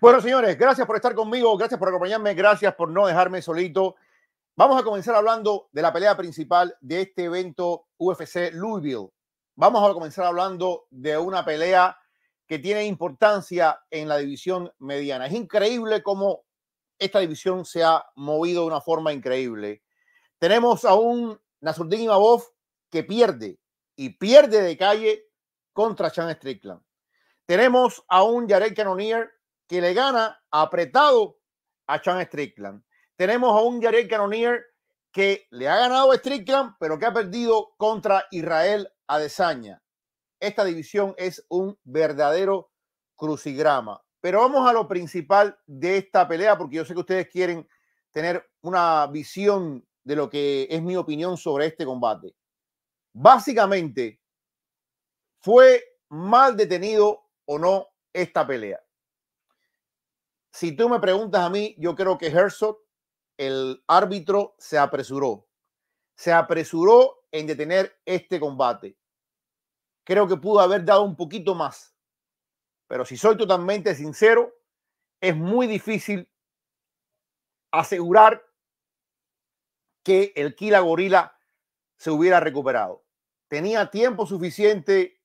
Bueno, señores, gracias por estar conmigo, gracias por acompañarme, gracias por no dejarme solito. Vamos a comenzar hablando de la pelea principal de este evento UFC Louisville. Vamos a comenzar hablando de una pelea que tiene importancia en la división mediana. Es increíble cómo esta división se ha movido de una forma increíble. Tenemos a un Nasruddin Ibabov que pierde y pierde de calle contra Sean Strickland. Tenemos a un Jared Cannonier que le gana apretado a Sean Strickland. Tenemos a un Jared Canonier que le ha ganado a Strickland, pero que ha perdido contra Israel Adesanya. Esta división es un verdadero crucigrama. Pero vamos a lo principal de esta pelea, porque yo sé que ustedes quieren tener una visión de lo que es mi opinión sobre este combate. Básicamente, ¿fue mal detenido o no esta pelea? Si tú me preguntas a mí, yo creo que Herzog, el árbitro, se apresuró. Se apresuró en detener este combate. Creo que pudo haber dado un poquito más. Pero si soy totalmente sincero, es muy difícil asegurar que el Kila Gorila se hubiera recuperado. Tenía tiempo suficiente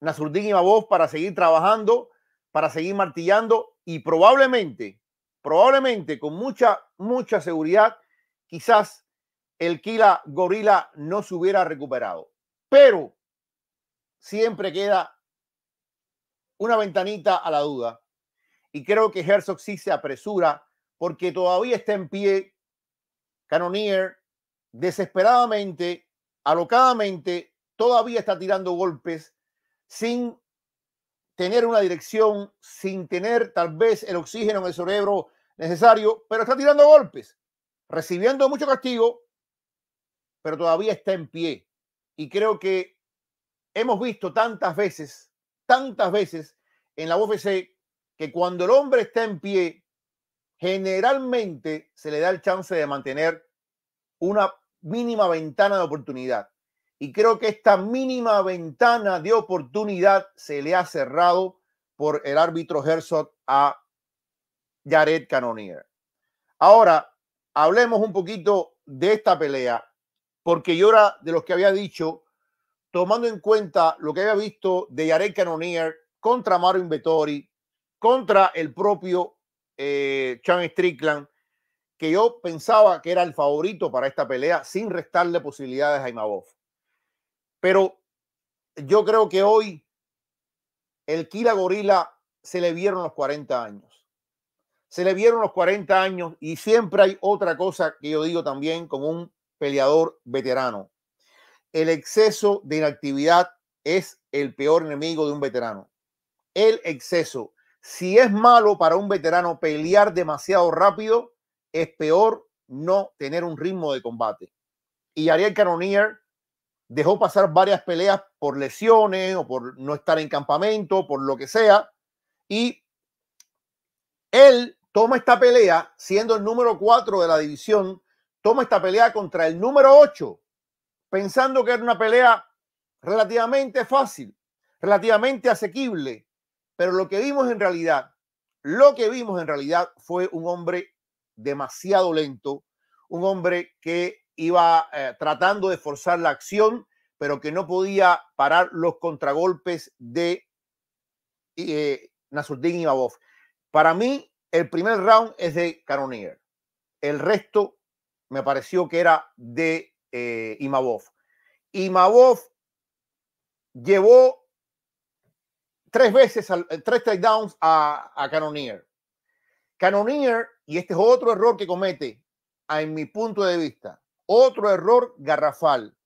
Nasurdín y Mavov para seguir trabajando, para seguir martillando y probablemente, probablemente con mucha, mucha seguridad, quizás el Kila Gorila no se hubiera recuperado. Pero siempre queda una ventanita a la duda. Y creo que Herzog sí se apresura porque todavía está en pie Canonier desesperadamente, alocadamente, todavía está tirando golpes sin tener una dirección sin tener tal vez el oxígeno en el cerebro necesario, pero está tirando golpes, recibiendo mucho castigo, pero todavía está en pie. Y creo que hemos visto tantas veces, tantas veces en la UFC que cuando el hombre está en pie, generalmente se le da el chance de mantener una mínima ventana de oportunidad. Y creo que esta mínima ventana de oportunidad se le ha cerrado por el árbitro Herzog a Jared Cannonier. Ahora, hablemos un poquito de esta pelea, porque yo era de los que había dicho, tomando en cuenta lo que había visto de Jared Cannonier contra Mario Invettori, contra el propio Chan eh, Strickland, que yo pensaba que era el favorito para esta pelea, sin restarle posibilidades a Imabov. Pero yo creo que hoy el Kila Gorila se le vieron los 40 años. Se le vieron los 40 años y siempre hay otra cosa que yo digo también como un peleador veterano. El exceso de inactividad es el peor enemigo de un veterano. El exceso. Si es malo para un veterano pelear demasiado rápido, es peor no tener un ritmo de combate. Y Ariel Canonier dejó pasar varias peleas por lesiones o por no estar en campamento, por lo que sea. Y él toma esta pelea, siendo el número 4 de la división, toma esta pelea contra el número 8, pensando que era una pelea relativamente fácil, relativamente asequible. Pero lo que vimos en realidad, lo que vimos en realidad fue un hombre demasiado lento, un hombre que iba eh, tratando de forzar la acción, pero que no podía parar los contragolpes de eh, y Ibabov. Para mí, el primer round es de Canonier. El resto me pareció que era de eh, Imabov. Imabov llevó tres veces, eh, tres takedowns a, a Canonier. Canonier, y este es otro error que comete, en mi punto de vista, otro error garrafal.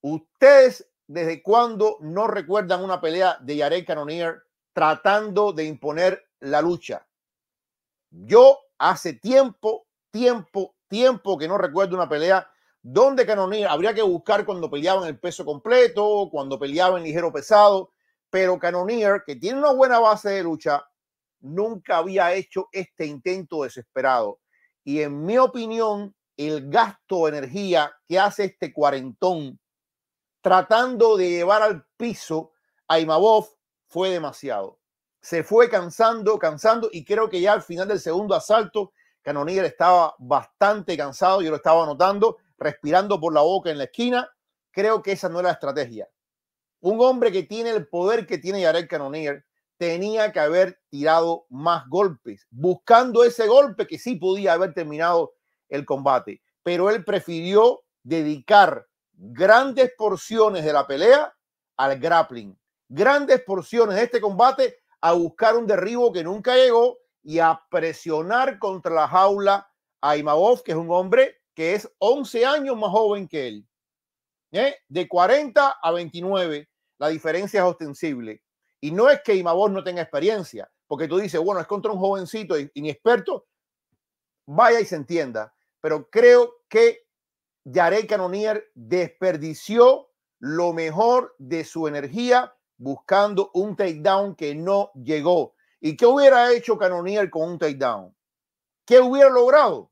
Ustedes, ¿desde cuándo no recuerdan una pelea de Yarek Canonier tratando de imponer la lucha? Yo hace tiempo, tiempo, tiempo que no recuerdo una pelea donde Canonier, habría que buscar cuando peleaban el peso completo, cuando peleaban ligero pesado, pero Canonier, que tiene una buena base de lucha, nunca había hecho este intento desesperado. Y en mi opinión, el gasto de energía que hace este cuarentón tratando de llevar al piso a Imabov fue demasiado. Se fue cansando, cansando y creo que ya al final del segundo asalto Canonier estaba bastante cansado, yo lo estaba notando, respirando por la boca en la esquina. Creo que esa no era la estrategia. Un hombre que tiene el poder que tiene Jared Canonier tenía que haber tirado más golpes, buscando ese golpe que sí podía haber terminado el combate, pero él prefirió dedicar grandes porciones de la pelea al grappling, grandes porciones de este combate a buscar un derribo que nunca llegó y a presionar contra la jaula a Imabov, que es un hombre que es 11 años más joven que él. ¿eh? De 40 a 29, la diferencia es ostensible. Y no es que Imabov no tenga experiencia, porque tú dices, bueno, es contra un jovencito inexperto, vaya y se entienda pero creo que Yarek Canonier desperdició lo mejor de su energía buscando un takedown que no llegó. ¿Y qué hubiera hecho Canonier con un takedown? ¿Qué hubiera logrado?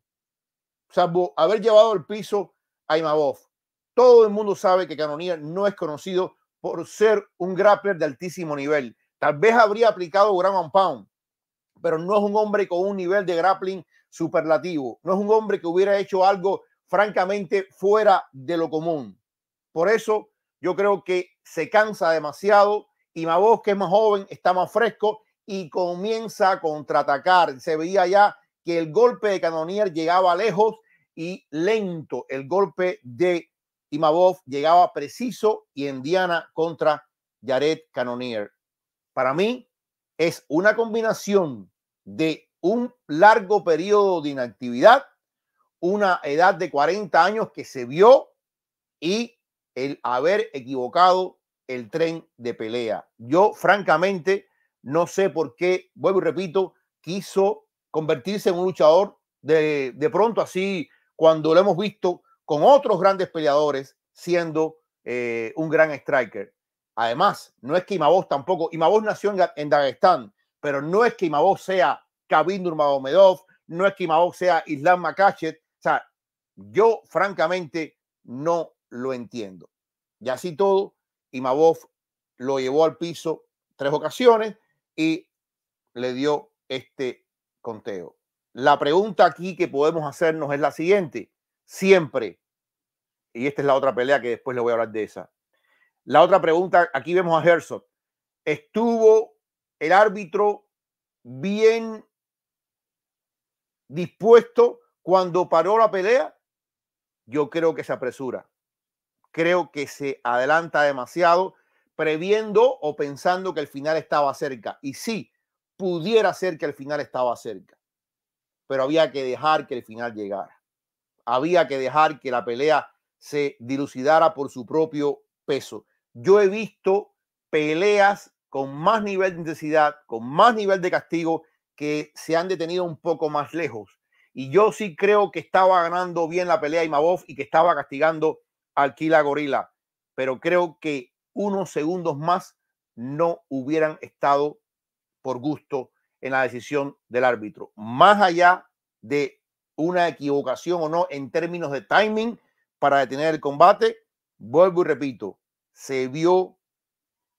Salvo haber llevado al piso a Imabov. Todo el mundo sabe que Canonier no es conocido por ser un grappler de altísimo nivel. Tal vez habría aplicado ground pound, pero no es un hombre con un nivel de grappling superlativo. No es un hombre que hubiera hecho algo francamente fuera de lo común. Por eso yo creo que se cansa demasiado y Mavos, que es más joven, está más fresco y comienza a contraatacar. Se veía ya que el golpe de Canonier llegaba lejos y lento. El golpe de Imabov llegaba preciso y en Diana contra Jared Canonier. Para mí es una combinación de un largo periodo de inactividad, una edad de 40 años que se vio y el haber equivocado el tren de pelea. Yo francamente no sé por qué, vuelvo y repito, quiso convertirse en un luchador de, de pronto así, cuando lo hemos visto con otros grandes peleadores siendo eh, un gran striker. Además, no es que Imavoz tampoco, Imaboz nació en, Daguestán Dagestán, pero no es que Imaboz sea Khabib Nurmagomedov, no es que Imabov sea Islam Makachet. O sea, yo francamente no lo entiendo. Y así todo, Imabov lo llevó al piso tres ocasiones y le dio este conteo. La pregunta aquí que podemos hacernos es la siguiente. Siempre, y esta es la otra pelea que después le voy a hablar de esa. La otra pregunta, aquí vemos a Herzog. ¿Estuvo el árbitro bien dispuesto cuando paró la pelea, yo creo que se apresura. Creo que se adelanta demasiado previendo o pensando que el final estaba cerca. Y sí, pudiera ser que el final estaba cerca, pero había que dejar que el final llegara. Había que dejar que la pelea se dilucidara por su propio peso. Yo he visto peleas con más nivel de intensidad, con más nivel de castigo que se han detenido un poco más lejos. Y yo sí creo que estaba ganando bien la pelea Imabov y que estaba castigando al Kila Gorila. Pero creo que unos segundos más no hubieran estado por gusto en la decisión del árbitro. Más allá de una equivocación o no en términos de timing para detener el combate, vuelvo y repito, se vio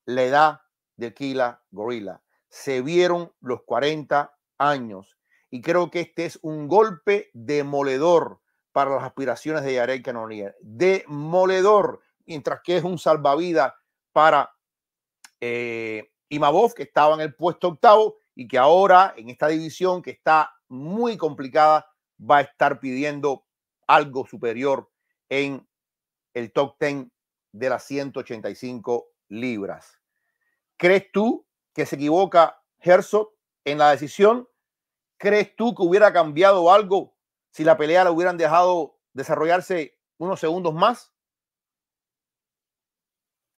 la edad de Kila Gorila se vieron los 40 años. Y creo que este es un golpe demoledor para las aspiraciones de Yarek Canonier. Demoledor, mientras que es un salvavidas para eh, Imabov, que estaba en el puesto octavo y que ahora en esta división que está muy complicada va a estar pidiendo algo superior en el top 10 de las 185 libras. ¿Crees tú que se equivoca Herzog en la decisión? ¿Crees tú que hubiera cambiado algo si la pelea la hubieran dejado desarrollarse unos segundos más?